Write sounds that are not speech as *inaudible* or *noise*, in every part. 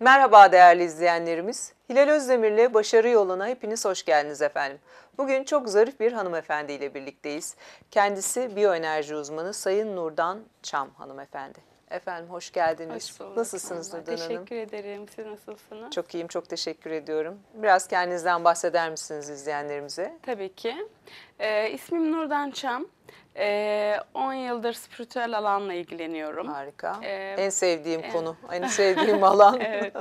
Merhaba değerli izleyenlerimiz. Hilal Özdemir ile Başarı Yoluna hepiniz hoş geldiniz efendim. Bugün çok zarif bir hanımefendi ile birlikteyiz. Kendisi biyoenerji uzmanı Sayın Nurdan Çam hanımefendi. Efendim hoş geldiniz. Hoş bulduk. Nasılsınız Nurdan Hanım? Teşekkür ederim. Siz nasılsınız? Çok iyiyim, çok teşekkür ediyorum. Biraz kendinizden bahseder misiniz izleyenlerimize? Tabii ki. Ee, ismim Nurdan Çam. 10 ee, yıldır spiritüel alanla ilgileniyorum. Harika. Ee, en sevdiğim e... konu, *laughs* en sevdiğim alan. evet.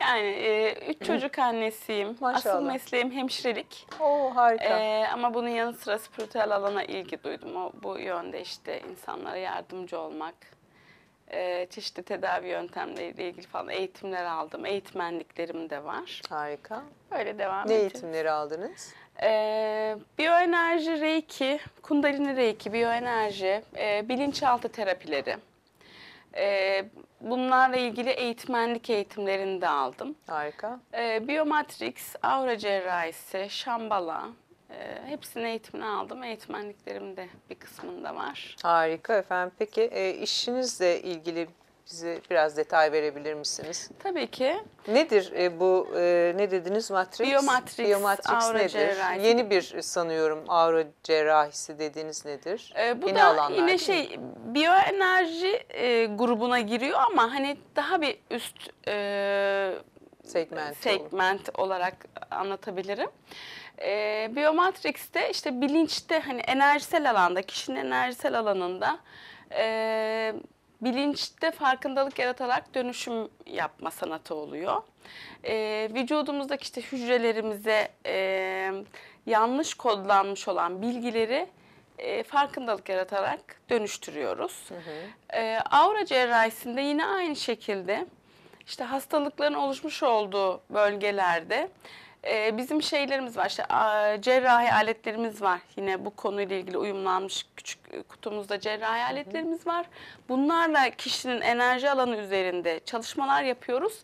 Yani e, üç çocuk annesiyim. Maşallah. Asıl mesleğim hemşirelik. Oo harika. E, ama bunun yanı sıra spiritüel alana ilgi duydum. O, bu yönde işte insanlara yardımcı olmak, e, çeşitli tedavi yöntemleriyle ilgili falan eğitimler aldım. Eğitmenliklerim de var. Harika. Öyle devam edeceğiz. Ne eğitimleri aldınız? E, biyoenerji reiki, kundalini reiki, biyoenerji, e, bilinçaltı terapileri. E, bunlarla ilgili eğitmenlik eğitimlerini de aldım. Harika. E, Biomatrix, aura cerrahisi, şambala, e, eğitimini aldım. Eğitmenliklerim de bir kısmında var. Harika efendim. Peki e, işinizle ilgili bize biraz detay verebilir misiniz? Tabii ki. Nedir e, bu e, ne dediniz matris? Biomatrix. Biomatrix aura nedir? Cerrahisi. Yeni bir sanıyorum aura cerrahisi dediğiniz nedir? E, bu Yeni da alanlar, yine şey biyoenerji e, grubuna giriyor ama hani daha bir üst e, segment, olarak anlatabilirim. E, Biomatrix'te işte bilinçte hani enerjisel alanda, kişinin enerjisel alanında e, bilinçte farkındalık yaratarak dönüşüm yapma sanatı oluyor. E, vücudumuzdaki işte hücrelerimize e, yanlış kodlanmış olan bilgileri e, farkındalık yaratarak dönüştürüyoruz. Hı hı. E, aura cerrahisinde yine aynı şekilde işte hastalıkların oluşmuş olduğu bölgelerde e, bizim şeylerimiz var işte a, cerrahi aletlerimiz var. Yine bu konuyla ilgili uyumlanmış küçük e, kutumuzda cerrahi aletlerimiz var. Bunlarla kişinin enerji alanı üzerinde çalışmalar yapıyoruz.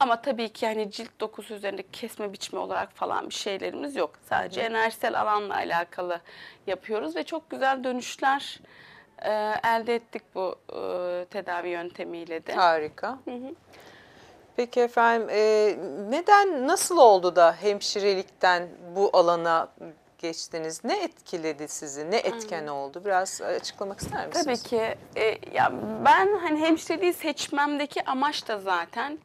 Ama tabii ki hani cilt dokusu üzerinde kesme biçme olarak falan bir şeylerimiz yok. Sadece hı. enerjisel alanla alakalı yapıyoruz ve çok güzel dönüşler e, elde ettik bu e, tedavi yöntemiyle de. Harika. Hı hı. Peki efendim e, neden nasıl oldu da hemşirelikten bu alana geçtiniz? Ne etkiledi sizi? Ne etken hmm. oldu? Biraz açıklamak ister misiniz? Tabii ki. E, ya ben hani hemşireliği seçmemdeki amaç da zaten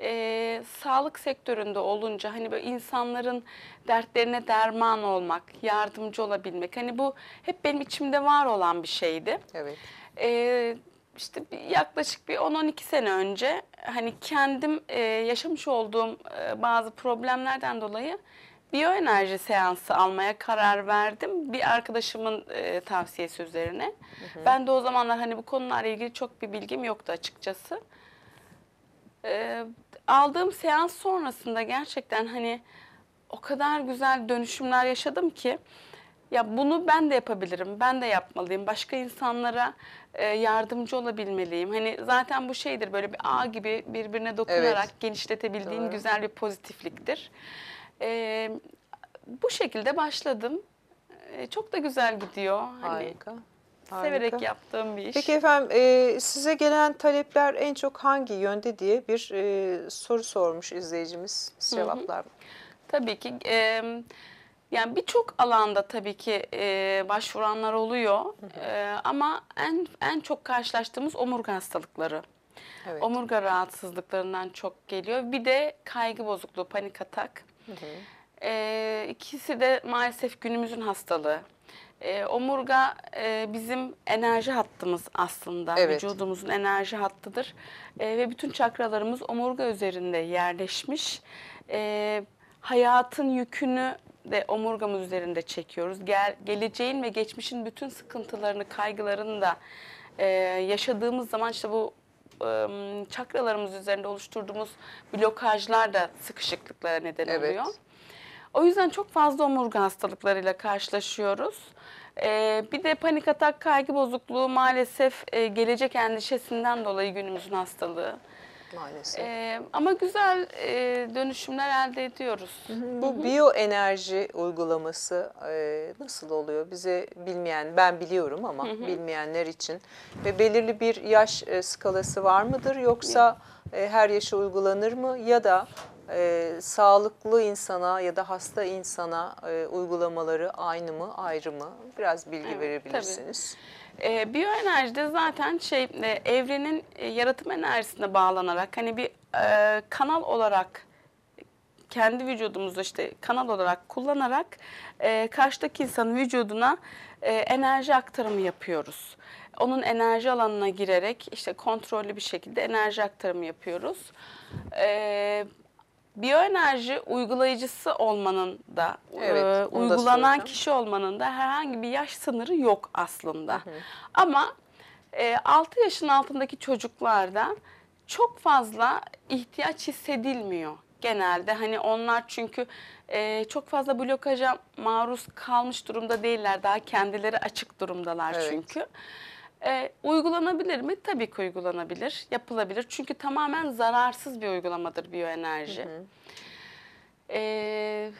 e, sağlık sektöründe olunca hani böyle insanların dertlerine derman olmak, yardımcı olabilmek. Hani bu hep benim içimde var olan bir şeydi. Evet. E, işte yaklaşık bir 10-12 sene önce hani kendim e, yaşamış olduğum e, bazı problemlerden dolayı enerji seansı almaya karar verdim. Bir arkadaşımın e, tavsiyesi üzerine. Hı hı. Ben de o zamanlar hani bu konularla ilgili çok bir bilgim yoktu açıkçası. E, aldığım seans sonrasında gerçekten hani o kadar güzel dönüşümler yaşadım ki ya bunu ben de yapabilirim, ben de yapmalıyım. Başka insanlara e, yardımcı olabilmeliyim. Hani zaten bu şeydir böyle bir ağ gibi birbirine dokunarak evet. genişletebildiğin Doğru. güzel bir pozitifliktir. E, bu şekilde başladım. E, çok da güzel gidiyor. Hani, Harika. Harika. Severek yaptığım bir iş. Peki efendim e, size gelen talepler en çok hangi yönde diye bir e, soru sormuş izleyicimiz. Siz cevaplar mı? Tabii ki. E, yani birçok alanda tabii ki e, başvuranlar oluyor e, ama en en çok karşılaştığımız omurga hastalıkları. Evet. Omurga rahatsızlıklarından çok geliyor. Bir de kaygı bozukluğu, panik atak. Hı E, ikisi de maalesef günümüzün hastalığı. E, omurga e, bizim enerji hattımız aslında. Evet. Vücudumuzun enerji hattıdır. E, ve bütün çakralarımız omurga üzerinde yerleşmiş. E, hayatın yükünü de omurgamız üzerinde çekiyoruz. Gel, geleceğin ve geçmişin bütün sıkıntılarını, kaygılarını da e, yaşadığımız zaman işte bu e, çakralarımız üzerinde oluşturduğumuz blokajlar da sıkışıklıklara neden evet. oluyor. O yüzden çok fazla omurga hastalıklarıyla karşılaşıyoruz. Ee, bir de panik atak, kaygı bozukluğu maalesef e, gelecek endişesinden dolayı günümüzün hastalığı maalesef. E, ama güzel e, dönüşümler elde ediyoruz. Hı hı. Bu biyoenerji uygulaması e, nasıl oluyor? Bize bilmeyen, ben biliyorum ama hı hı. bilmeyenler için ve belirli bir yaş e, skalası var mıdır yoksa e, her yaşa uygulanır mı ya da e, sağlıklı insana ya da hasta insana e, uygulamaları aynı mı ayrı mı? Biraz bilgi evet, verebilirsiniz. Tabii. E, ee, de zaten şey e, evrenin e, yaratım enerjisine bağlanarak hani bir e, kanal olarak kendi vücudumuzu işte kanal olarak kullanarak e, karşıdaki insanın vücuduna e, enerji aktarımı yapıyoruz. Onun enerji alanına girerek işte kontrollü bir şekilde enerji aktarımı yapıyoruz. E, biyoenerji uygulayıcısı olmanın da evet, e, uygulanan da kişi olmanın da herhangi bir yaş sınırı yok aslında. Hı hı. Ama e, 6 yaşın altındaki çocuklarda çok fazla ihtiyaç hissedilmiyor genelde. Hani onlar çünkü e, çok fazla blokaja maruz kalmış durumda değiller. Daha kendileri açık durumdalar evet. çünkü. Evet. E, uygulanabilir mi? Tabii ki uygulanabilir, yapılabilir. Çünkü tamamen zararsız bir uygulamadır biyoenerji. Hı hı. E,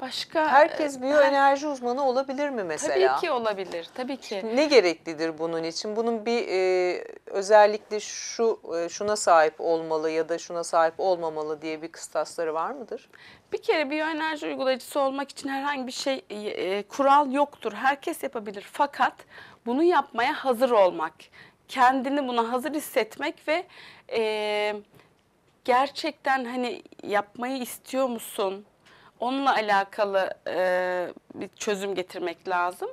Başka Herkes e, biyoenerji ben, uzmanı olabilir mi mesela? Tabii ki olabilir. Tabii ki. Ne gereklidir bunun için? Bunun bir e, özellikle şu e, şuna sahip olmalı ya da şuna sahip olmamalı diye bir kıstasları var mıdır? Bir kere biyoenerji uygulayıcısı olmak için herhangi bir şey e, e kural yoktur. Herkes yapabilir. Fakat bunu yapmaya hazır olmak, kendini buna hazır hissetmek ve e, gerçekten hani yapmayı istiyor musun? Onunla alakalı e, bir çözüm getirmek lazım.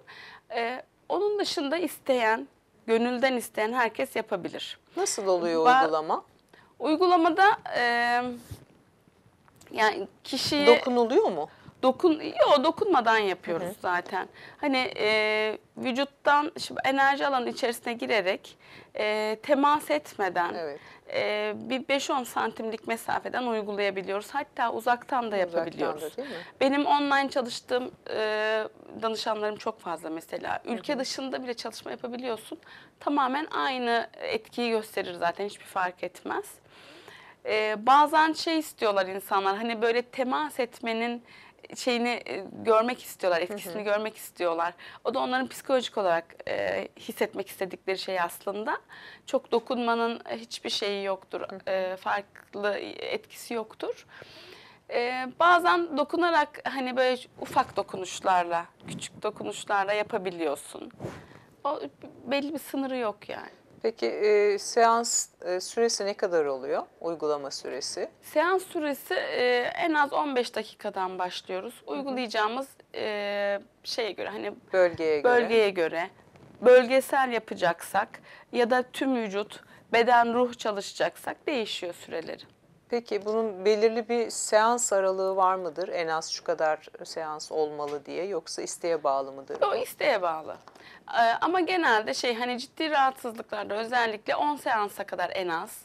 E, onun dışında isteyen, gönülden isteyen herkes yapabilir. Nasıl oluyor ba uygulama? Uygulamada e, yani kişiye... Dokunuluyor mu? Dokun, yok dokunmadan yapıyoruz Hı -hı. zaten. Hani e, vücuttan şimdi enerji alanı içerisine girerek e, temas etmeden evet. e, bir 5-10 santimlik mesafeden uygulayabiliyoruz. Hatta uzaktan da yapabiliyoruz. Uzaktan da, Benim online çalıştığım e, danışanlarım çok fazla mesela. Ülke Hı -hı. dışında bile çalışma yapabiliyorsun. Tamamen aynı etkiyi gösterir zaten hiçbir fark etmez. Ee, bazen şey istiyorlar insanlar hani böyle temas etmenin şeyini e, görmek istiyorlar, etkisini hı hı. görmek istiyorlar. O da onların psikolojik olarak e, hissetmek istedikleri şey aslında. Çok dokunmanın e, hiçbir şeyi yoktur, hı hı. E, farklı etkisi yoktur. E, bazen dokunarak hani böyle ufak dokunuşlarla, küçük dokunuşlarla yapabiliyorsun. O belli bir sınırı yok yani. Peki e, seans e, süresi ne kadar oluyor? Uygulama süresi? Seans süresi e, en az 15 dakikadan başlıyoruz. Uygulayacağımız e, şeye göre hani Bölgeye göre. bölgeye göre bölgesel yapacaksak ya da tüm vücut, beden, ruh çalışacaksak değişiyor süreleri. Peki bunun belirli bir seans aralığı var mıdır? En az şu kadar seans olmalı diye yoksa isteğe bağlı mıdır? O isteğe bağlı. Ee, ama genelde şey hani ciddi rahatsızlıklarda özellikle 10 seansa kadar en az.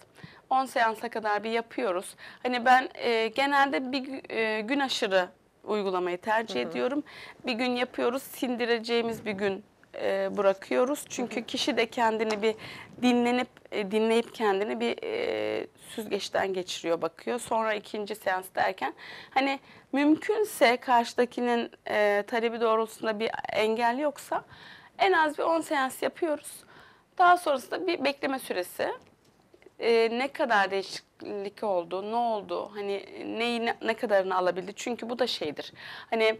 10 seansa kadar bir yapıyoruz. Hani ben e, genelde bir e, gün aşırı uygulamayı tercih hı hı. ediyorum. Bir gün yapıyoruz, sindireceğimiz bir gün e, bırakıyoruz. Çünkü kişi de kendini bir dinlenip e, dinleyip kendini bir e, süzgeçten geçiriyor bakıyor. Sonra ikinci seans derken hani mümkünse karşıdakinin e, talebi doğrultusunda bir engel yoksa en az bir 10 seans yapıyoruz. Daha sonrasında bir bekleme süresi. E, ne kadar değişiklik oldu, ne oldu, hani neyi ne, ne kadarını alabildi. Çünkü bu da şeydir. Hani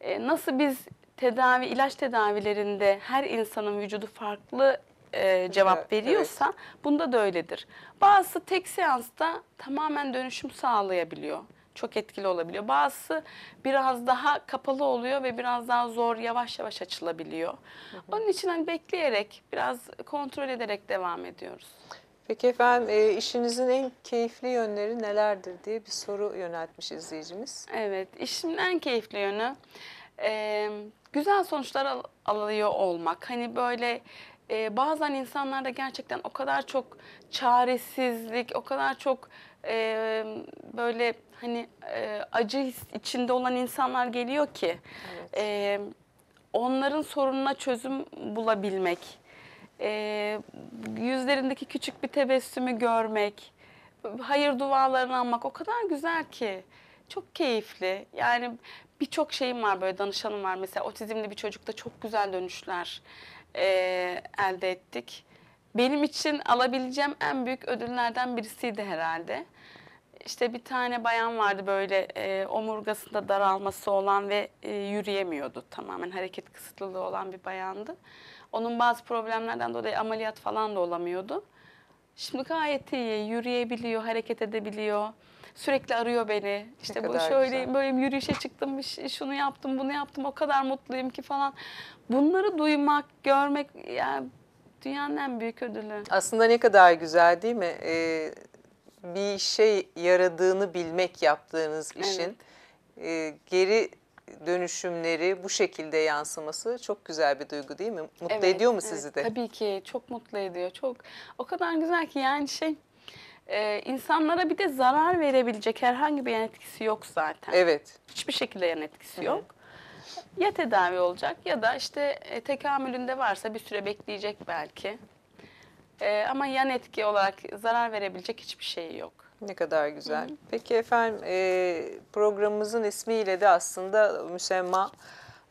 e, nasıl biz tedavi, ilaç tedavilerinde her insanın vücudu farklı e, cevap veriyorsa evet. bunda da öyledir. Bazısı tek seansta tamamen dönüşüm sağlayabiliyor. Çok etkili olabiliyor. Bazısı biraz daha kapalı oluyor ve biraz daha zor, yavaş yavaş açılabiliyor. Hı hı. Onun için hani bekleyerek, biraz kontrol ederek devam ediyoruz. Peki efendim e, işinizin en keyifli yönleri nelerdir diye bir soru yöneltmiş izleyicimiz. Evet, işimin en keyifli yönü e, güzel sonuçlar al alıyor olmak. Hani böyle e, bazen insanlarda gerçekten o kadar çok çaresizlik, o kadar çok e, böyle hani e, acı içinde olan insanlar geliyor ki evet. e, onların sorununa çözüm bulabilmek, e, yüzlerindeki küçük bir tebessümü görmek, hayır dualarını almak o kadar güzel ki çok keyifli. Yani birçok şeyim var böyle danışanım var. Mesela otizmli bir çocukta çok güzel dönüşler e, elde ettik. Benim için alabileceğim en büyük ödüllerden birisiydi herhalde. İşte bir tane bayan vardı böyle e, omurgasında daralması olan ve e, yürüyemiyordu. Tamamen hareket kısıtlılığı olan bir bayandı. Onun bazı problemlerden dolayı ameliyat falan da olamıyordu. Şimdi gayet iyi, yürüyebiliyor, hareket edebiliyor. Sürekli arıyor beni. İşte bu şöyle güzel. böyle yürüyüşe çıktım, şunu yaptım, bunu yaptım. O kadar mutluyum ki falan. Bunları duymak, görmek yani dünyanın en büyük ödülü. Aslında ne kadar güzel değil mi? Ee, bir şey yaradığını bilmek yaptığınız işin evet. e, geri dönüşümleri bu şekilde yansıması çok güzel bir duygu değil mi? Mutlu evet, ediyor mu sizi evet, de? Tabii ki çok mutlu ediyor. Çok o kadar güzel ki yani şey ee, insanlara bir de zarar verebilecek herhangi bir yan etkisi yok zaten. Evet. Hiçbir şekilde yan etkisi yok. Hı. Ya tedavi olacak ya da işte e, tekamülünde varsa bir süre bekleyecek belki. Ee, ama yan etki olarak zarar verebilecek hiçbir şey yok. Ne kadar güzel. Hı. Peki efendim e, programımızın ismiyle de aslında müsemma.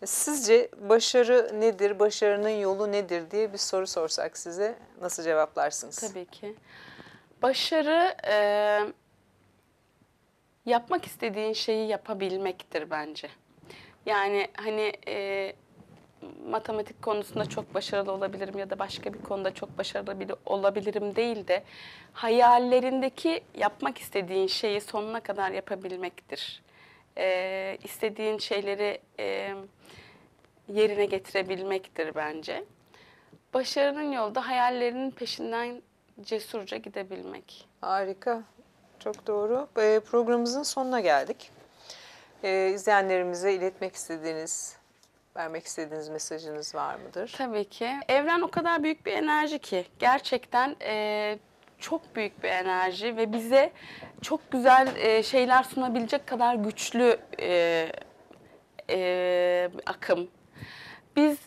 Sizce başarı nedir, başarının yolu nedir diye bir soru sorsak size nasıl cevaplarsınız? Tabii ki. Başarı e, yapmak istediğin şeyi yapabilmektir bence. Yani hani e, matematik konusunda çok başarılı olabilirim ya da başka bir konuda çok başarılı biri olabilirim değil de hayallerindeki yapmak istediğin şeyi sonuna kadar yapabilmektir. E, istediğin şeyleri e, yerine getirebilmektir bence. Başarının yolu da hayallerinin peşinden cesurca gidebilmek. Harika. Çok doğru. Ee, programımızın sonuna geldik. Ee, izleyenlerimize iletmek istediğiniz, vermek istediğiniz mesajınız var mıdır? Tabii ki. Evren o kadar büyük bir enerji ki gerçekten e, çok büyük bir enerji ve bize çok güzel e, şeyler sunabilecek kadar güçlü e, e akım. Biz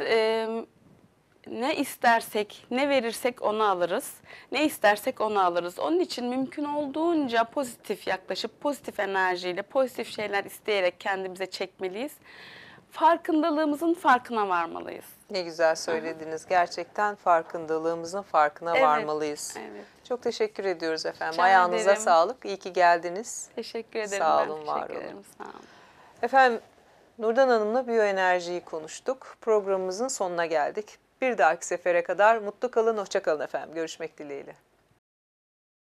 ne istersek, ne verirsek onu alırız. Ne istersek onu alırız. Onun için mümkün olduğunca pozitif yaklaşıp pozitif enerjiyle pozitif şeyler isteyerek kendimize çekmeliyiz. Farkındalığımızın farkına varmalıyız. Ne güzel söylediniz. Hı. Gerçekten farkındalığımızın farkına evet, varmalıyız. Evet. Çok teşekkür ediyoruz efendim. Rica Ayağınıza ederim. sağlık. İyi ki geldiniz. Teşekkür ederim. Sağ olun, ben. var olun. Ederim, sağ olun. Efendim Nurdan Hanım'la biyoenerjiyi konuştuk. Programımızın sonuna geldik. Bir dahaki sefere kadar mutlu kalın, hoşça kalın efendim. Görüşmek dileğiyle.